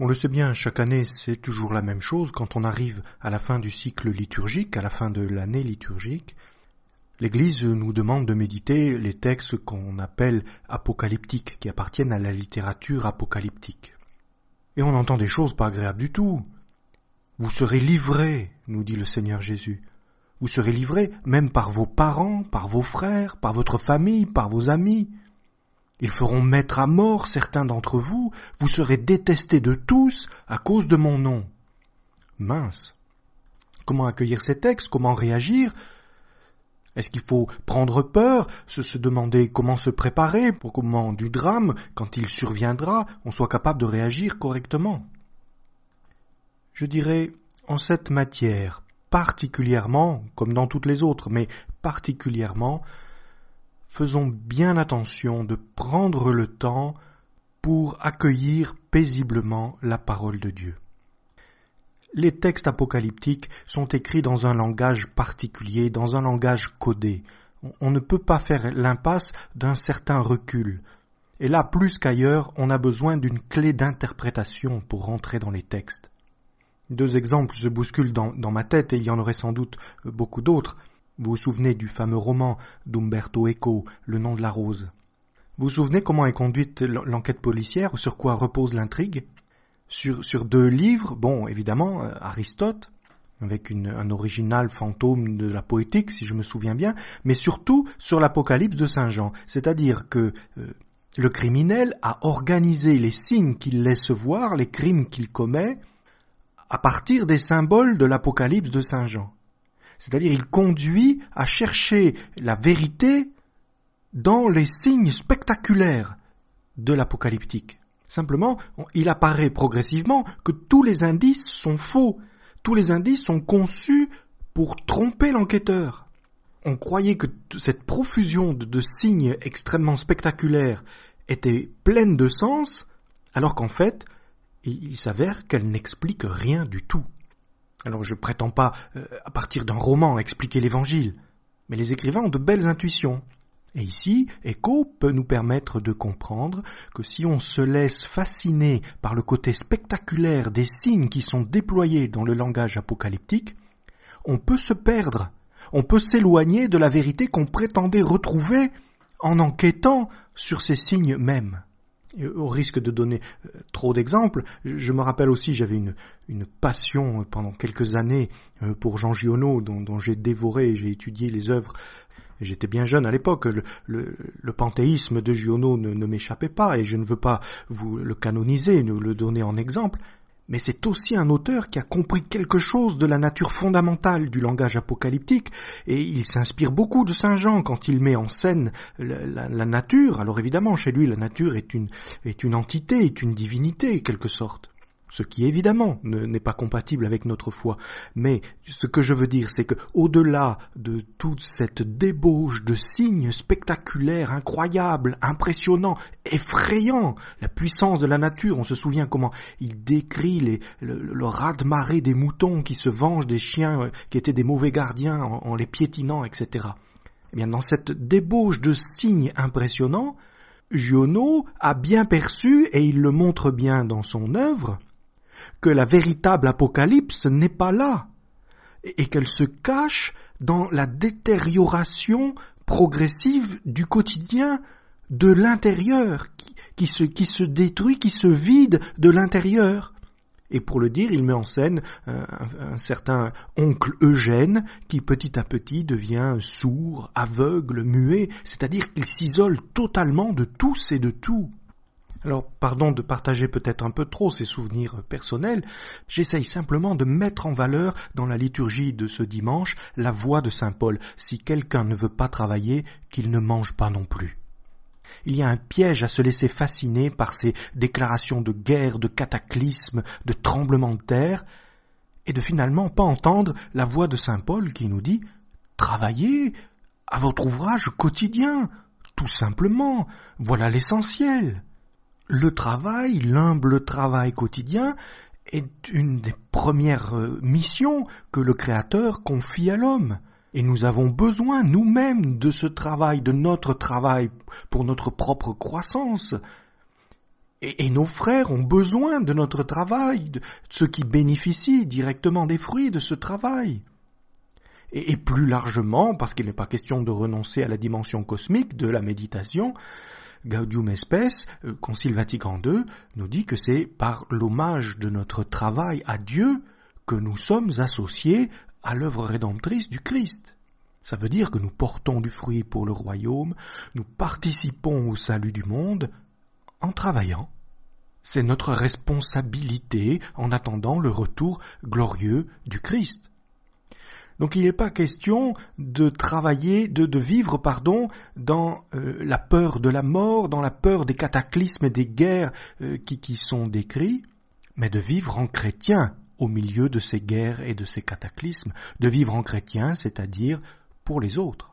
on le sait bien, chaque année c'est toujours la même chose. Quand on arrive à la fin du cycle liturgique, à la fin de l'année liturgique, l'Église nous demande de méditer les textes qu'on appelle apocalyptiques, qui appartiennent à la littérature apocalyptique. Et on entend des choses pas agréables du tout. Vous serez livrés, nous dit le Seigneur Jésus. Vous serez livrés même par vos parents, par vos frères, par votre famille, par vos amis. Ils feront mettre à mort certains d'entre vous, vous serez détestés de tous à cause de mon nom. Mince. Comment accueillir ces textes Comment réagir Est-ce qu'il faut prendre peur, se, demander comment se préparer pour qu'au moment du drame, quand il surviendra, on soit capable de réagir correctement Je dirais, en cette matière, particulièrement, comme dans toutes les autres, mais particulièrement, faisons bien attention de prendre le temps pour accueillir paisiblement la parole de Dieu. Les textes apocalyptiques sont écrits dans un langage particulier, dans un langage codé. On ne peut pas faire l'impasse d'un certain recul. Et là, plus qu'ailleurs, on a besoin d'une clé d'interprétation pour rentrer dans les textes. Deux exemples se bousculent dans, dans ma tête et il y en aurait sans doute beaucoup d'autres. Vous vous souvenez du fameux roman d'Umberto Eco, Le nom de la rose. Vous vous souvenez comment est conduite l'enquête policière, sur quoi repose l'intrigue sur, deux livres, bon, évidemment, euh, Aristote, avec un original fantôme de la poétique, si je me souviens bien, mais surtout sur l'Apocalypse de Saint Jean. C'est-à-dire que euh, le criminel a organisé les signes qu'il laisse voir, les crimes qu'il commet, à partir des symboles de l'Apocalypse de Saint Jean. C'est-à-dire il conduit à chercher la vérité dans les signes spectaculaires de l'apocalyptique. Simplement, il apparaît progressivement que tous les indices sont faux, tous les indices sont conçus pour tromper l'enquêteur. On croyait que cette profusion de, signes extrêmement spectaculaires était pleine de sens, alors qu'en fait, il s'avère qu'elle n'explique rien du tout. Alors je ne prétends pas, euh, à partir d'un roman, expliquer l'Évangile, mais les écrivains ont de belles intuitions. Et ici, Echo peut nous permettre de comprendre que si on se laisse fasciner par le côté spectaculaire des signes qui sont déployés dans le langage apocalyptique, on peut se perdre, on peut s'éloigner de la vérité qu'on prétendait retrouver en enquêtant sur ces signes mêmes. Euh, au risque de donner euh, trop d'exemples, je me rappelle aussi, j'avais une, passion euh, pendant quelques années pour Jean Giono, dont, j'ai dévoré, et j'ai étudié les œuvres. J'étais bien jeune à l'époque, le, panthéisme de Giono ne, m'échappait pas, et je ne veux pas vous le canoniser, nous le donner en exemple, mais c'est aussi un auteur qui a compris quelque chose de la nature fondamentale du langage apocalyptique, et il s'inspire beaucoup de Saint Jean quand il met en scène la, nature. Alors évidemment, chez lui, la nature est une, est une entité, est une divinité, quelque sorte ce qui évidemment n'est pas compatible avec notre foi. Mais ce que je veux dire, c'est que au-delà de toute cette débauche de signes spectaculaires, incroyables, impressionnants, effrayants, la puissance de la nature, on se souvient comment il décrit le, le de marée des moutons qui se vengent des chiens euh, qui étaient des mauvais gardiens en, les piétinant, etc. Eh bien, dans cette débauche de signes impressionnants, Giono a bien perçu, et il le montre bien dans son œuvre, que la véritable apocalypse n'est pas là et qu'elle se cache dans la détérioration progressive du quotidien de l'intérieur, qui, se, détruit, qui se vide de l'intérieur. Et pour le dire, il met en scène un, un, certain oncle Eugène qui petit à petit devient sourd, aveugle, muet, c'est-à-dire qu'il s'isole totalement de tous et de tout. Alors, pardon de partager peut-être un peu trop ces souvenirs personnels, j'essaye simplement de mettre en valeur dans la liturgie de ce dimanche la voix de Saint Paul. Si quelqu'un ne veut pas travailler, qu'il ne mange pas non plus. Il y a un piège à se laisser fasciner par ces déclarations de guerre, de cataclysme, de tremblement de terre, et de finalement pas entendre la voix de Saint Paul qui nous dit Travaillez à votre ouvrage quotidien, tout simplement, voilà l'essentiel le travail, l'humble travail quotidien, est une des premières euh, missions que le Créateur confie à l'homme. Et nous avons besoin nous-mêmes de ce travail, de notre travail, pour notre propre croissance. Et, nos frères ont besoin de notre travail, de ceux qui bénéficie directement des fruits de ce travail. et plus largement, parce qu'il n'est pas question de renoncer à la dimension cosmique de la méditation, Gaudium Espèce, euh, Concile Vatican II, nous dit que c'est par l'hommage de notre travail à Dieu que nous sommes associés à l'œuvre rédemptrice du Christ. Ça veut dire que nous portons du fruit pour le royaume, nous participons au salut du monde en travaillant. C'est notre responsabilité en attendant le retour glorieux du Christ. Donc il n'est pas question de travailler, de, vivre, pardon, dans euh, la peur de la mort, dans la peur des cataclysmes et des guerres euh, qui, qui sont décrits, mais de vivre en chrétien au milieu de ces guerres et de ces cataclysmes, de vivre en chrétien, c'est-à-dire pour les autres.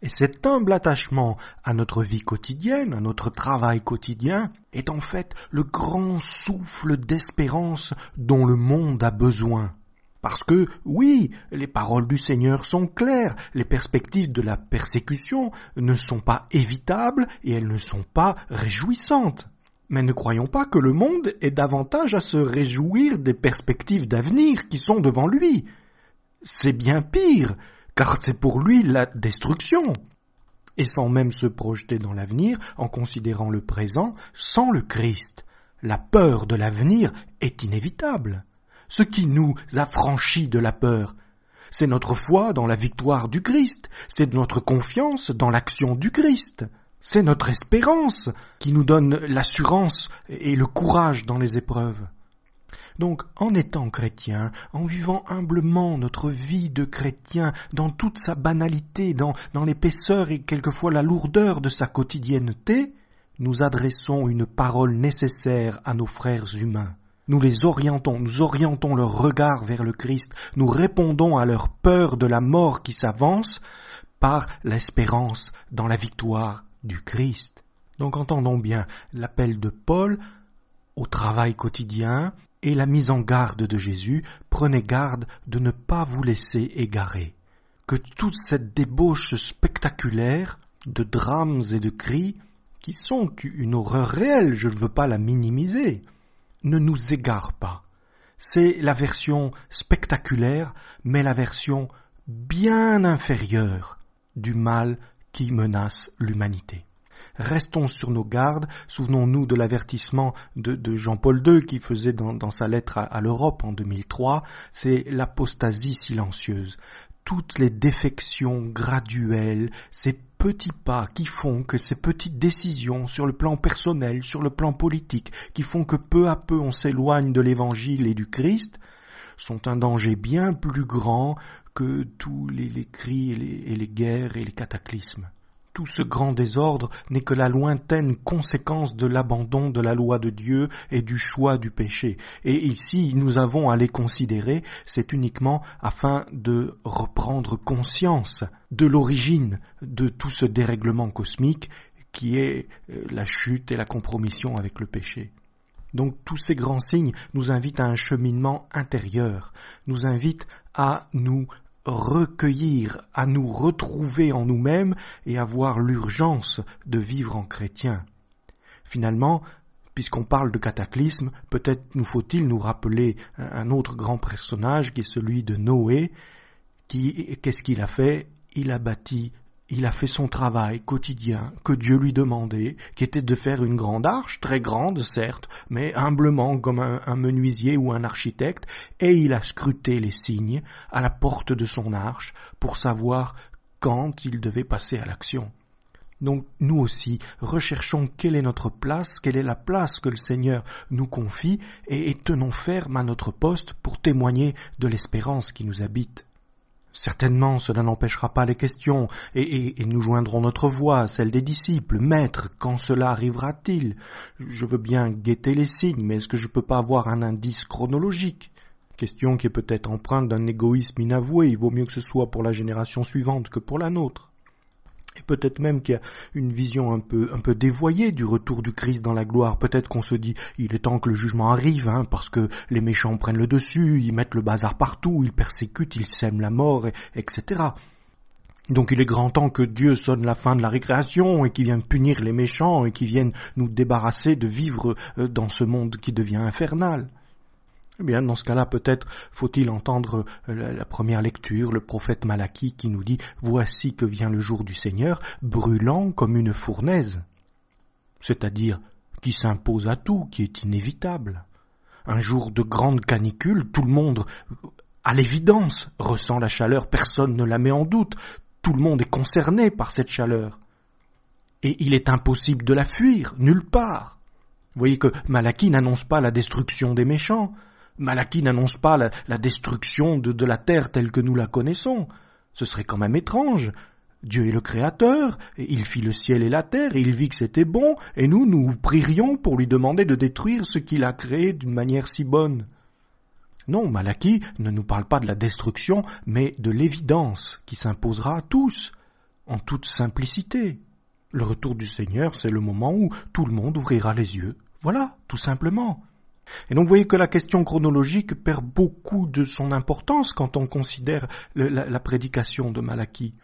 Et cet humble attachement à notre vie quotidienne, à notre travail quotidien, est en fait le grand souffle d'espérance dont le monde a besoin. Parce que, oui, les paroles du Seigneur sont claires, les perspectives de la persécution ne sont pas évitables et elles ne sont pas réjouissantes. Mais ne croyons pas que le monde ait davantage à se réjouir des perspectives d'avenir qui sont devant lui. C'est bien pire, car c'est pour lui la destruction. Et sans même se projeter dans l'avenir, en considérant le présent, sans le Christ, la peur de l'avenir est inévitable ce qui nous affranchit de la peur. C'est notre foi dans la victoire du Christ, c'est notre confiance dans l'action du Christ, c'est notre espérance qui nous donne l'assurance et le courage dans les épreuves. Donc, en étant chrétien, en vivant humblement notre vie de chrétien, dans toute sa banalité, dans, dans l'épaisseur et quelquefois la lourdeur de sa quotidienneté, nous adressons une parole nécessaire à nos frères humains. Nous les orientons, nous orientons leur regard vers le Christ, nous répondons à leur peur de la mort qui s'avance par l'espérance dans la victoire du Christ. Donc entendons bien l'appel de Paul au travail quotidien et la mise en garde de Jésus, prenez garde de ne pas vous laisser égarer. Que toute cette débauche spectaculaire de drames et de cris, qui sont une horreur réelle, je ne veux pas la minimiser, ne nous égare pas. C'est la version spectaculaire, mais la version bien inférieure du mal qui menace l'humanité. Restons sur nos gardes, souvenons-nous de l'avertissement de, Jean-Paul II qui faisait dans, sa lettre à, à l'Europe en 2003, c'est l'apostasie silencieuse toutes les défections graduelles, ces petits pas qui font que ces petites décisions sur le plan personnel, sur le plan politique, qui font que peu à peu on s'éloigne de l'Évangile et du Christ, sont un danger bien plus grand que tous les, cris et les guerres et les cataclysmes tout ce grand désordre n'est que la lointaine conséquence de l'abandon de la loi de Dieu et du choix du péché. Et ici, nous avons à les considérer, c'est uniquement afin de reprendre conscience de l'origine de tout ce dérèglement cosmique qui est euh, la chute et la compromission avec le péché. Donc tous ces grands signes nous invitent à un cheminement intérieur, nous invitent à nous recueillir, à nous retrouver en nous-mêmes et avoir l'urgence de vivre en chrétien. Finalement, puisqu'on parle de cataclysme, peut-être nous faut-il nous rappeler un autre grand personnage qui est celui de Noé, qui, qu'est-ce qu'il a fait Il a bâti il a fait son travail quotidien que Dieu lui demandait, qui était de faire une grande arche, très grande certes, mais humblement comme un, menuisier ou un architecte, et il a scruté les signes à la porte de son arche pour savoir quand il devait passer à l'action. Donc nous aussi, recherchons quelle est notre place, quelle est la place que le Seigneur nous confie, et tenons ferme à notre poste pour témoigner de l'espérance qui nous habite. Certainement cela n'empêchera pas les questions, et, nous joindrons notre voix celle des disciples. Maître, quand cela arrivera-t-il Je veux bien guetter les signes, mais est-ce que je peux pas avoir un indice chronologique Question qui est peut-être empreinte d'un égoïsme inavoué, il vaut mieux que ce soit pour la génération suivante que pour la nôtre et peut-être même qu'il y a une vision un peu, dévoyée du retour du Christ dans la gloire. Peut-être qu'on se dit, il est temps que le jugement arrive, hein, parce que les méchants prennent le dessus, ils mettent le bazar partout, ils persécutent, ils sèment la mort, etc. Donc il est grand temps que Dieu sonne la fin de la récréation et qu'il vienne punir les méchants et qu'il vienne nous débarrasser de vivre euh, dans ce monde qui devient infernal. Eh bien, dans ce cas-là, peut-être faut-il entendre euh, la première lecture, le prophète Malachie qui nous dit Voici que vient le jour du Seigneur, brûlant comme une fournaise, c'est-à-dire qui s'impose à tout, qui est inévitable. Un jour de grande canicule, tout le monde, à l'évidence, ressent la chaleur, personne ne la met en doute, tout le monde est concerné par cette chaleur. Et il est impossible de la fuir, nulle part. Vous voyez que Malachie n'annonce pas la destruction des méchants, Malachi n'annonce pas la, destruction de, la terre telle que nous la connaissons. Ce serait quand même étrange. Dieu est le Créateur, et il fit le ciel et la terre, et il vit que c'était bon, et nous, nous prierions pour lui demander de détruire ce qu'il a créé d'une manière si bonne. Non, Malachi ne nous parle pas de la destruction, mais de l'évidence qui s'imposera à tous, en toute simplicité. Le retour du Seigneur, c'est le moment où tout le monde ouvrira les yeux. Voilà, tout simplement. Et donc vous voyez que la question chronologique perd beaucoup de son importance quand on considère la, la, prédication de Malachie.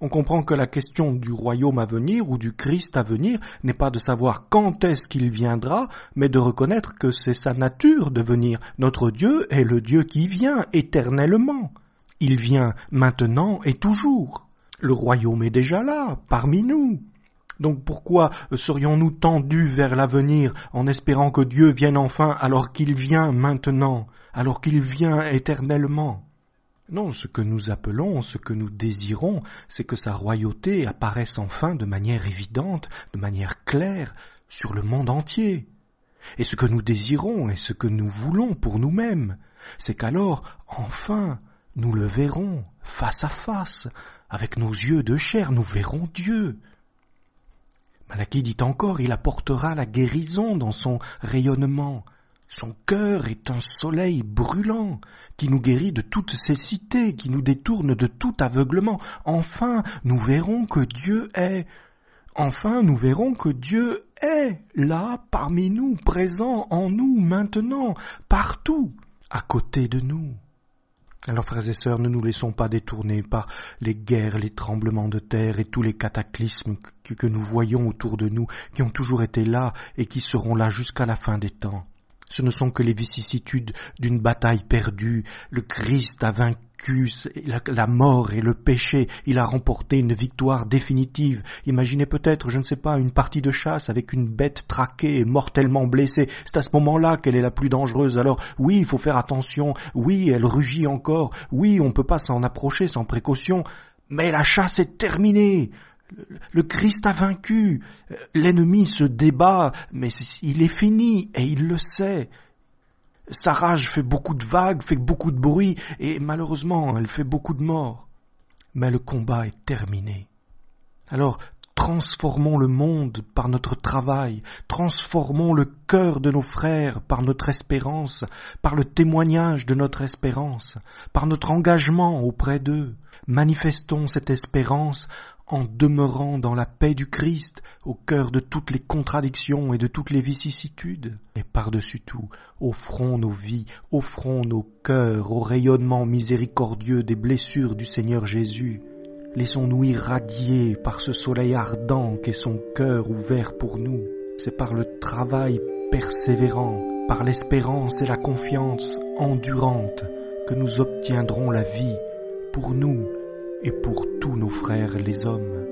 On comprend que la question du royaume à venir ou du Christ à venir n'est pas de savoir quand est-ce qu'il viendra, mais de reconnaître que c'est sa nature de venir. Notre Dieu est le Dieu qui vient éternellement. Il vient maintenant et toujours. Le royaume est déjà là, parmi nous. Donc pourquoi serions-nous tendus vers l'avenir en espérant que Dieu vienne enfin alors qu'il vient maintenant, alors qu'il vient éternellement Non, ce que nous appelons, ce que nous désirons, c'est que sa royauté apparaisse enfin de manière évidente, de manière claire, sur le monde entier. Et ce que nous désirons et ce que nous voulons pour nous-mêmes, c'est qu'alors, enfin, nous le verrons face à face, avec nos yeux de chair, nous verrons Dieu qui dit encore, il apportera la guérison dans son rayonnement. Son cœur est un soleil brûlant qui nous guérit de toute cécité, qui nous détourne de tout aveuglement. Enfin, nous verrons que Dieu est. Enfin, nous verrons que Dieu est là, parmi nous, présent en nous, maintenant, partout, à côté de nous. Alors frères et sœurs, ne nous laissons pas détourner par les guerres, les tremblements de terre et tous les cataclysmes que nous voyons autour de nous, qui ont toujours été là et qui seront là jusqu'à la fin des temps. Ce ne sont que les vicissitudes d'une bataille perdue. Le Christ a vaincu la mort et le péché. Il a remporté une victoire définitive. Imaginez peut-être, je ne sais pas, une partie de chasse avec une bête traquée et mortellement blessée. C'est à ce moment-là qu'elle est la plus dangereuse. Alors oui, il faut faire attention. Oui, elle rugit encore. Oui, on ne peut pas s'en approcher sans précaution. Mais la chasse est terminée le Christ a vaincu, l'ennemi se débat, mais il est fini et il le sait. Sa rage fait beaucoup de vagues, fait beaucoup de bruit et malheureusement elle fait beaucoup de morts. Mais le combat est terminé. Alors Transformons le monde par notre travail, transformons le cœur de nos frères par notre espérance, par le témoignage de notre espérance, par notre engagement auprès d'eux. Manifestons cette espérance en demeurant dans la paix du Christ au cœur de toutes les contradictions et de toutes les vicissitudes. Et par-dessus tout, offrons nos vies, offrons nos cœurs au rayonnement miséricordieux des blessures du Seigneur Jésus Laissons-nous irradier par ce soleil ardent qu'est son cœur ouvert pour nous. C'est par le travail persévérant, par l'espérance et la confiance endurante que nous obtiendrons la vie pour nous et pour tous nos frères les hommes.